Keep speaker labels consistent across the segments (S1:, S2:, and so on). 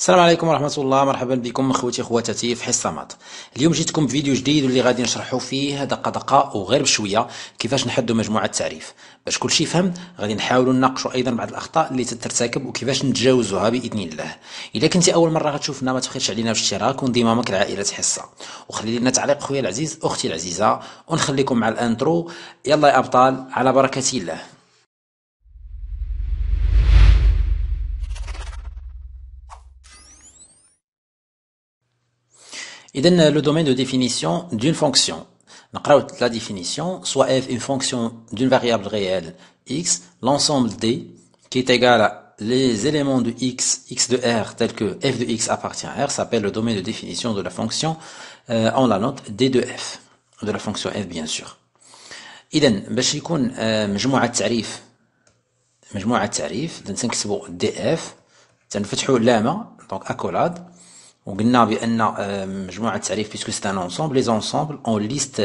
S1: السلام عليكم ورحمة الله مرحبا بكم اخوتي اخواتاتي في حصة مات اليوم جيتكم بفيديو جديد واللي غادي نشرحوا فيه دقة دقة وغير بشوية كيفاش نحدوا مجموعة تعريف باش كل شيء فهم غادي نحاولوا نناقشوا ايضا بعض الاخطاء اللي تترتكب وكيفاش نتجاوزوها باذن الله اذا كنتي اول مرة غتشوفنا ما تبخلش علينا في الاشتراك وانضمامك لعائلة حصة وخلي لنا تعليق خويا العزيز اختي العزيزة ونخليكم مع الانترو يلا يا ابطال على بركة الله le domaine de définition d'une fonction. la définition soit f une fonction d'une variable réelle x l'ensemble d qui est égal à les éléments de x x de r tels que f de x appartient à r s'appelle le domaine de définition de la fonction euh, on la note d de f de la fonction f bien sûr. إذا باش يكون euh, مجموعة تعريف مجموعة تعريف df, دي اف تنفتحو لامة donc accolade, on un liste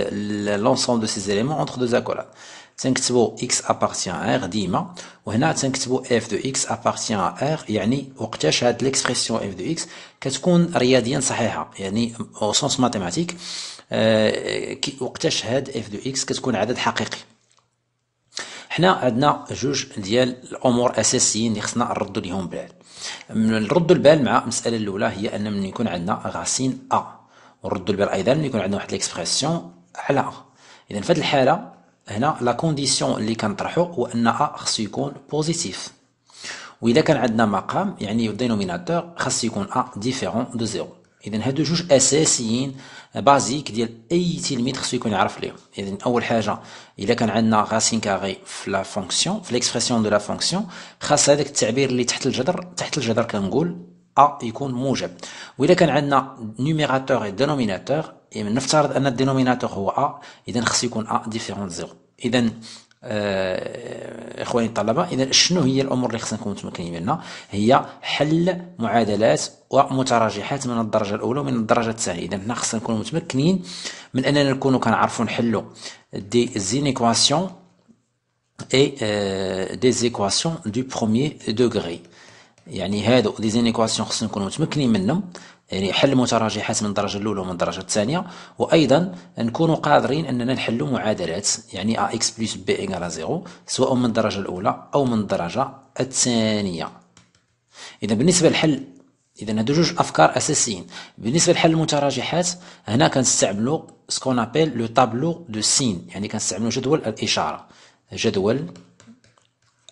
S1: l'ensemble de ces éléments entre deux accolades. 5 x appartient à R, dimanche. On f de x appartient à R, y a l'expression f de x qu'est-ce au mathématique. On de x حنا عندنا جوج ديال الامور اساسيين اللي خصنا نردوا ليهم بال نردوا البال مع المساله الاولى هي ان من يكون عندنا غاسين ا ونردوا البال ايضا من يكون عندنا واحد ليكسبرسيون على اذا في هذه الحاله هنا لا كونديسيون اللي كنطرحو هو ان ا خصو يكون بوزيتيف واذا كان عندنا مقام يعني الدينوميناتور خاص يكون ا ديفيرون دو زيرو اذا هادو جوج اساسيين بازيك ديال اي تلميذ خصو يكون يعرف ليهم اذا اول حاجه الا كان عندنا غاسين كاغي في لا فونكسيون في ليكسبرسيون دو لا فونكسيون خاص هذاك التعبير اللي تحت الجذر تحت الجذر كنقول ا يكون موجب واذا كان عندنا نيميراتور اي دينوميناتور نفترض ان الدينوميناتور هو ا اذا خصو يكون ا ديفيرون زيرو اذا آه، اخواني الطلبه اذا شنو هي الامور اللي خصنا نكون متمكنين منها هي حل معادلات ومتراجحات من الدرجه الاولى ومن الدرجه الثانيه اذا خصنا نكونوا متمكنين من اننا نكونوا كنعرفوا نحلوا دي زينيكواسيون اي اه دي زيكواسيون دو بروميير دوغري يعني هادو دي زينيكواسيون خصنا نكونوا متمكنين منهم يعني حل متراجحات من الدرجه الاولى ومن الدرجه الثانيه وايضا نكون قادرين اننا نحلوا معادلات يعني ا اكس بلس بي ايكال زيرو سواء من الدرجه الاولى او من الدرجه الثانيه اذا بالنسبه للحل اذا هادو جوج افكار اساسيين بالنسبه لحل المتراجحات هنا كنستعملوا سكون ابيل لو طابلو دو سين يعني كنستعملوا جدول الاشاره جدول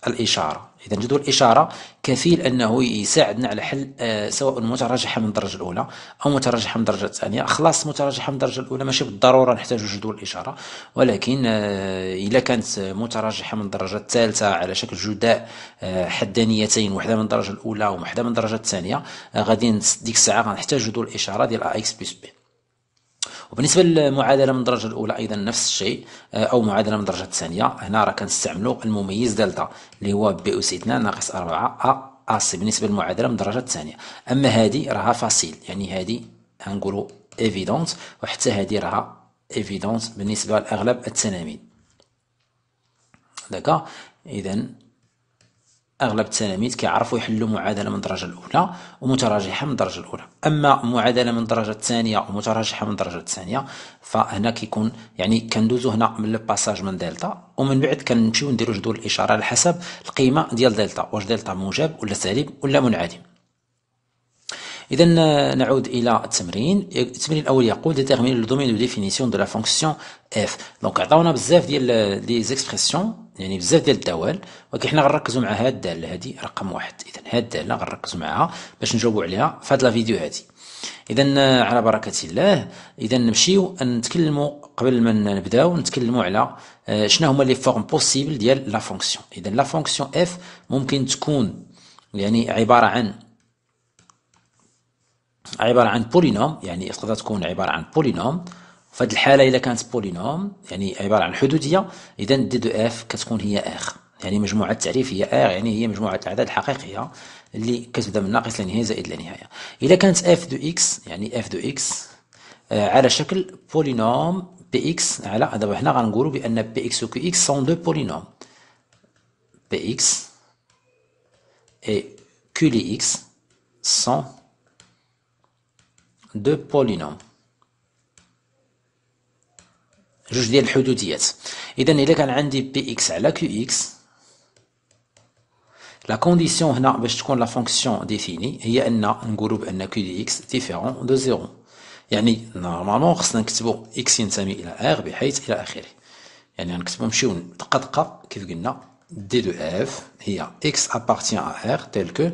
S1: الإشارة إذا جدول الإشارة كفيل أنه يساعدنا على حل آه، سواء مترجحة من الدرجة الأولى أو مترجحة من الدرجة الثانية خلاص مترجحة من الدرجة الأولى ماشي بالضرورة نحتاج جدول الإشارة ولكن إذا آه، كانت مترجحة من الدرجة الثالثة على شكل جداء آه، حدانيتين وحدة من الدرجة الأولى وحدة من الدرجة الثانية غادي ديك الساعة غنحتاج جدول الإشارة ديال أكس بلس بي وبالنسبه للمعادله من الدرجه الاولى ايضا نفس الشيء آه، او معادله من الدرجه الثانيه هنا راه كنستعملوا المميز دلتا اللي هو بي او سي 2 ناقص 4 ا ا سي بالنسبه للمعادله من الدرجه الثانيه اما هذه راها فاسيل يعني هذه غنقولوا ايفيدونت وحتى هذه راها ايفيدونت بالنسبه لاغلب التلاميذ داكا اذا اغلب التلاميذ كيعرفوا يحلوا معادله من الدرجه الاولى ومتراجحه من الدرجه الاولى اما معادله من الدرجه الثانيه ومتراجحه من الدرجه الثانيه فهنا كيكون يعني كندوزو هنا من الباساج من دلتا ومن بعد كنمشيو نديرو جدول الاشاره على حسب القيمه ديال دلتا واش دلتا موجب ولا سالب ولا منعدم إذا نعود إلى التمرين التمرين الأول يقول ديتيرمين لو دومين دو ديفينيسيون دو لا فونكسيون اف دونك عطاونا بزاف ديال لي زيكسبرسيون يعني بزاف ديال الدوال ولكن حنا غنركزوا مع هاد الداله هادي رقم واحد اذا هاد الداله غنركزوا معها باش نجاوبوا عليها في هاد لا فيديو هادي اذا آه، على بركه الله اذا نمشيو نتكلموا قبل ما نبداو نتكلموا على آه، شنو هما لي فورم بوسيبل ديال لا فونكسيون اذا لا فونكسيون اف ممكن تكون يعني عباره عن عباره عن بولينوم يعني تقدر تكون عباره عن بولينوم فهاد الحاله الا كانت بولينوم يعني عباره عن حدوديه اذا دي دو اف كتكون هي اخ يعني مجموعه التعريف هي ار يعني هي مجموعه الاعداد الحقيقيه اللي كتبدا من ناقص لنهايه زائد لنهايه الا كانت اف دو اكس يعني اف دو اكس آه على شكل بولينوم بي اكس على دابا حنا غنقولوا بان بي اكس و كيو اكس سون دو بولينوم بي اكس اي كيو لي اكس سون دو بولينوم جوج ديال الحدوديات اذا الا كان عندي بي اكس على كيو اكس لا كونديسيون هنا باش تكون لا فونكسيون ديفيني هي ان نقولوا بان كيو دي يعني اكس ديفيرون دو زيرو يعني نورمالمون خصنا نكتبوا اكس ينتمي الى ار بحيث الى اخره يعني نكتبوا نمشيو دقه دقه كيف قلنا دي دو اف هي اكس ابارتيان ا ار تيل كو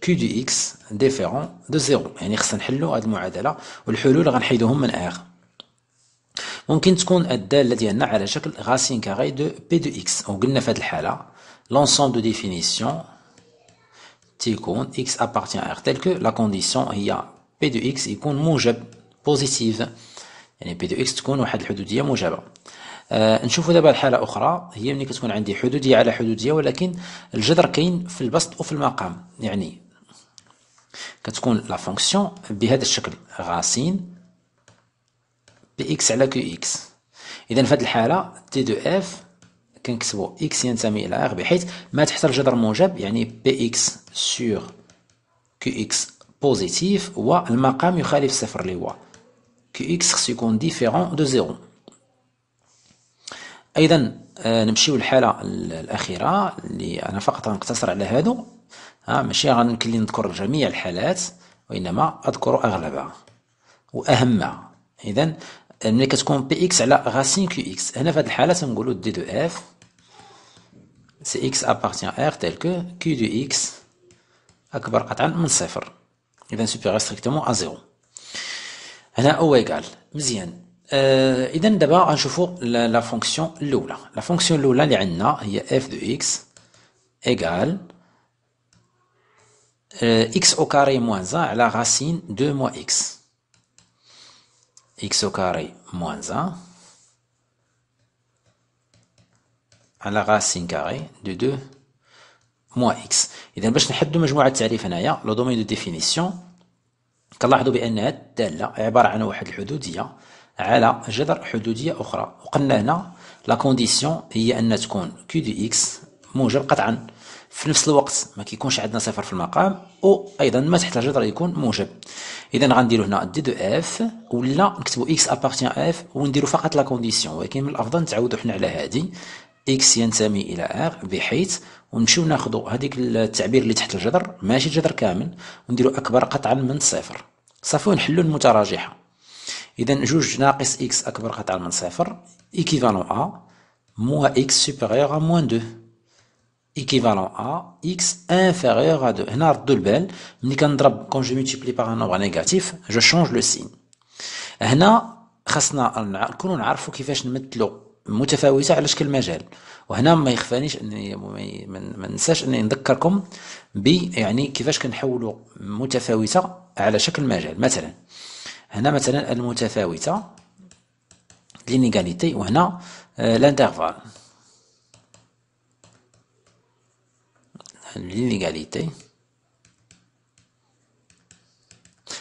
S1: كيو دي اكس ديفيرون دو زيرو يعني خصنا نحلوا هاد المعادله والحلول غنحيدوهم من ار ممكن تكون الدالة ديالنا على شكل غاسين كاري دو بي دو إكس وقلنا في هاد الحالة لونسومبل دو ديفينيسيون تيكون إكس أبارتيان ار تيل كو لا كونديسيون هي بي دو إكس يكون موجب بوزيتيف يعني بي دو إكس تكون واحد الحدودية موجبة آه نشوفوا دابا الحالة أخرى هي ملي كتكون عندي حدودية على حدودية ولكن الجذر كاين في البسط وفي المقام يعني كتكون لا فونكسيون بهذا الشكل غاسين بي اكس على كيو اكس اذا في هذه الحاله تي دو اف كنكتبو اكس ينتمي الى ار بحيث ما تحت الجذر موجب يعني بي اكس سور كيو اكس بوزيتيف والمقام يخالف صفر اللي هو كيو اكس خصو يكون ديفيرون دو زيرو ايضا آه، نمشيو للحاله الاخيره اللي انا فقط غنقتصر على هادو ها ماشي غنكلي نذكر جميع الحالات وانما اذكر اغلبها واهمها اذا Elle ce qu'on px, à la racine qx. Elle a fait d de f, c'est x appartient à r tel que q de x a un Il est supérieur strictement à 0. On a o égal. Bien. Euh, donne d'abord un jour la fonction lola. La fonction lola, il y a f de x égal euh, x au carré moins 1, à la racine 2 moins x. إكس كاري moins 1 على غاسين كاري دو 2 موان إكس إذا باش نحدو مجموعة التعريف هنايا لو دومين دو ديفينيسيون كنلاحظو بأن هاد الدالة عبارة عن واحد الحدودية على جذر حدودية أخرى وقلنا هنا لا كونديسيون هي أن تكون كي دو إكس موجب قطعا في نفس الوقت ما كيكونش عندنا صفر في المقام وأيضا ما تحت الجذر يكون موجب اذا غنديرو هنا دي دو اف ولا نكتبو اكس ابارتيان اف ونديرو فقط لا كونديسيون ولكن من الافضل نتعودو حنا على هادي اكس ينتمي الى ار بحيث ونمشيو ناخدو هذيك التعبير اللي تحت الجذر ماشي الجذر كامل ونديرو اكبر قطعا من صفر صافي ونحلو المتراجحه اذا جوج ناقص اكس اكبر قطعا من صفر ايكيفالون ا موان اكس سوبيريور ا موان دو équivalent à x inférieur à 2 هنا ردوا البال ملي كنضرب كون جو ميتيبلي باغ نومبر نيجاتيف جو شونج لو سين هنا خاصنا نكونوا نعرفوا كيفاش نمثلوا متفاوته على شكل مجال وهنا ما يخفانيش اني ما ننساش اني نذكركم ب يعني كيفاش كنحولوا متفاوته على شكل مجال مثلا هنا مثلا المتفاوته لينيغاليتي وهنا آه لانترفال l'inégalité,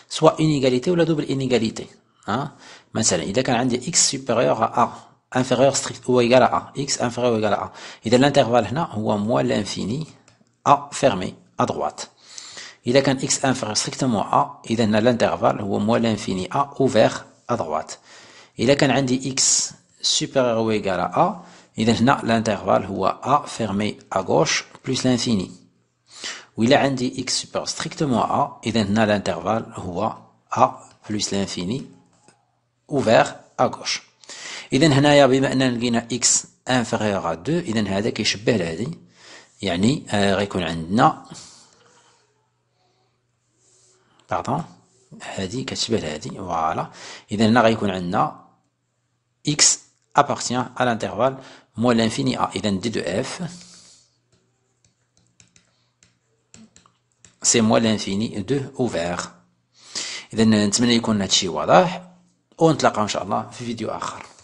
S1: soit une égalité ou la double inégalité. Hein? مثلا إذا x supérieur à a inférieur strict ou égal à a x inférieur ou égal à a l'intervalle ou à moins l'infini a fermé à droite a quand x inférieur strictement à a إذا l'intervalle ou moins l'infini a ouvert à droite il كان x supérieur ou égal à a إذا l'intervalle ou a fermé à gauche plus l'infini. وإلا dit x supérieur strictement a, l'intervalle a plus l'infini ouvert à gauche. إذا هنايا بما x inférieur à 2 a يعني غيكون عندنا كتشبه فوالا هنا غيكون عندنا x appartient à l'intervalle moins l'infini a f سي موا لانفيني دو اوفير اذا نتمنى يكون هادشي واضح ونتلاقاو ان شاء الله في فيديو اخر